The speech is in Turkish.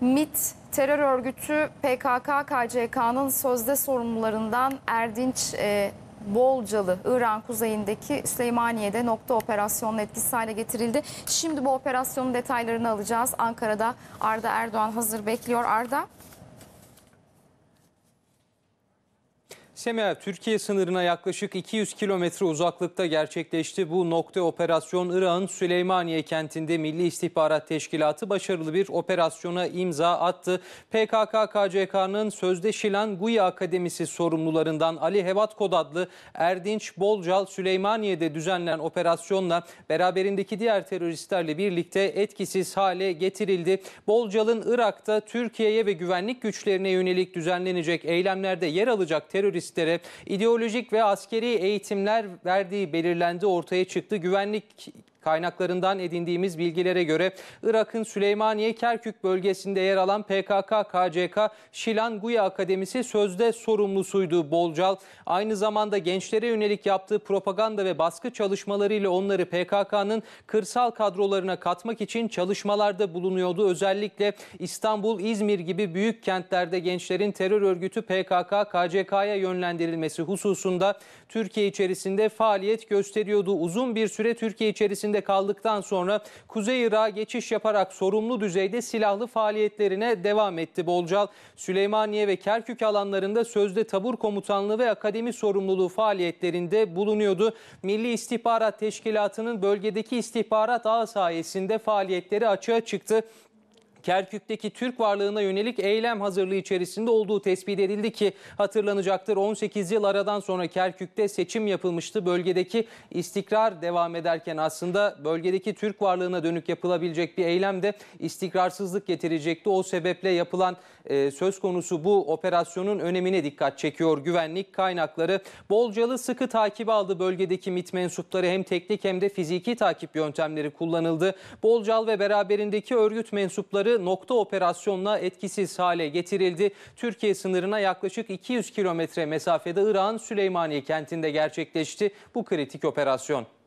MIT terör örgütü PKK-KCK'nın sözde sorumlularından Erdinç e, Bolcalı, İran kuzeyindeki Süleymaniye'de nokta operasyonla etkisiz hale getirildi. Şimdi bu operasyonun detaylarını alacağız. Ankara'da Arda Erdoğan hazır bekliyor. Arda. Semih Türkiye sınırına yaklaşık 200 kilometre uzaklıkta gerçekleşti. Bu nokta operasyon Irak'ın Süleymaniye kentinde Milli İstihbarat Teşkilatı başarılı bir operasyona imza attı. PKK-KCK'nın sözde Şilan Guya Akademisi sorumlularından Ali Hevat Kod adlı Erdinç Bolcal Süleymaniye'de düzenlenen operasyonla beraberindeki diğer teröristlerle birlikte etkisiz hale getirildi. Bolcal'ın Irak'ta Türkiye'ye ve güvenlik güçlerine yönelik düzenlenecek eylemlerde yer alacak terörist teröristlere ideolojik ve askeri eğitimler verdiği belirlendi ortaya çıktı. Güvenlik Kaynaklarından edindiğimiz bilgilere göre Irak'ın Süleymaniye Kerkük bölgesinde yer alan PKK-KCK Şilan Guya Akademisi sözde sorumlusuydu Bolcal. Aynı zamanda gençlere yönelik yaptığı propaganda ve baskı çalışmalarıyla onları PKK'nın kırsal kadrolarına katmak için çalışmalarda bulunuyordu. Özellikle İstanbul, İzmir gibi büyük kentlerde gençlerin terör örgütü PKK-KCK'ya yönlendirilmesi hususunda Türkiye içerisinde faaliyet gösteriyordu. Uzun bir süre Türkiye içerisinde içinde kaldıktan sonra Kuzey Irak'a geçiş yaparak sorumlu düzeyde silahlı faaliyetlerine devam etti Bolcal. Süleymaniye ve Kerkük alanlarında sözde tabur komutanlığı ve akademi sorumluluğu faaliyetlerinde bulunuyordu. Milli İstihbarat Teşkilatı'nın bölgedeki istihbarat ağı sayesinde faaliyetleri açığa çıktı. Kerkük'teki Türk varlığına yönelik eylem hazırlığı içerisinde olduğu tespit edildi ki hatırlanacaktır 18 yıl aradan sonra Kerkük'te seçim yapılmıştı. Bölgedeki istikrar devam ederken aslında bölgedeki Türk varlığına dönük yapılabilecek bir eylem de istikrarsızlık getirecekti. O sebeple yapılan e, söz konusu bu operasyonun önemine dikkat çekiyor güvenlik kaynakları. Bolcalı sıkı takip aldı bölgedeki MIT mensupları hem teknik hem de fiziki takip yöntemleri kullanıldı. Bolcal ve beraberindeki örgüt mensupları sınırı nokta operasyonla etkisiz hale getirildi. Türkiye sınırına yaklaşık 200 kilometre mesafede İran Süleymaniye kentinde gerçekleşti bu kritik operasyon.